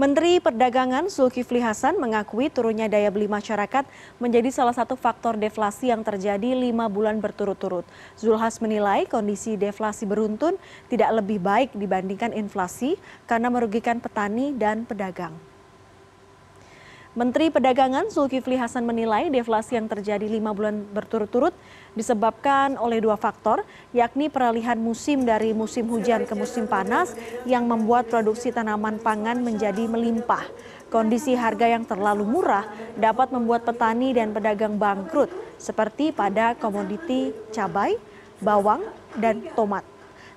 Menteri Perdagangan Zulkifli Hasan mengakui turunnya daya beli masyarakat menjadi salah satu faktor deflasi yang terjadi lima bulan berturut-turut. Zulhas menilai kondisi deflasi beruntun tidak lebih baik dibandingkan inflasi karena merugikan petani dan pedagang. Menteri Perdagangan Zulkifli Hasan menilai deflasi yang terjadi lima bulan berturut-turut disebabkan oleh dua faktor, yakni peralihan musim dari musim hujan ke musim panas yang membuat produksi tanaman pangan menjadi melimpah. Kondisi harga yang terlalu murah dapat membuat petani dan pedagang bangkrut, seperti pada komoditi cabai, bawang, dan tomat.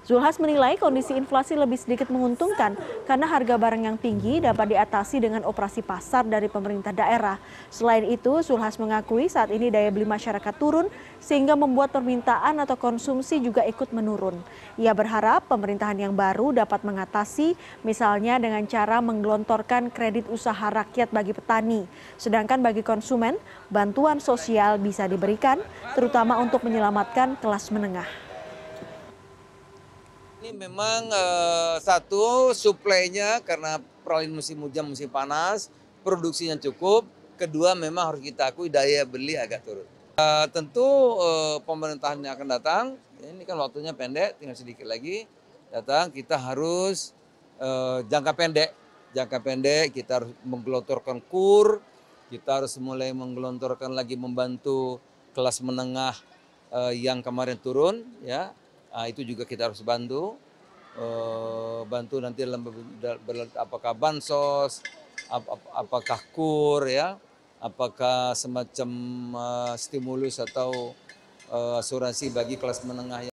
Zulhas menilai kondisi inflasi lebih sedikit menguntungkan karena harga barang yang tinggi dapat diatasi dengan operasi pasar dari pemerintah daerah. Selain itu, Zulhas mengakui saat ini daya beli masyarakat turun sehingga membuat permintaan atau konsumsi juga ikut menurun. Ia berharap pemerintahan yang baru dapat mengatasi misalnya dengan cara menggelontorkan kredit usaha rakyat bagi petani. Sedangkan bagi konsumen, bantuan sosial bisa diberikan terutama untuk menyelamatkan kelas menengah. Ini memang uh, satu suplainya karena peralin musim hujan musim panas, produksinya cukup. Kedua memang harus kita akui daya beli agak turun. Uh, tentu uh, pemerintahan yang akan datang, ini kan waktunya pendek, tinggal sedikit lagi datang. Kita harus uh, jangka pendek, jangka pendek kita harus menggelontorkan kur, kita harus mulai menggelontorkan lagi membantu kelas menengah uh, yang kemarin turun, ya Nah, itu juga kita harus bantu uh, bantu nanti dalam apakah bansos ap, ap, apakah kur ya apakah semacam uh, stimulus atau uh, asuransi bagi kelas menengah yang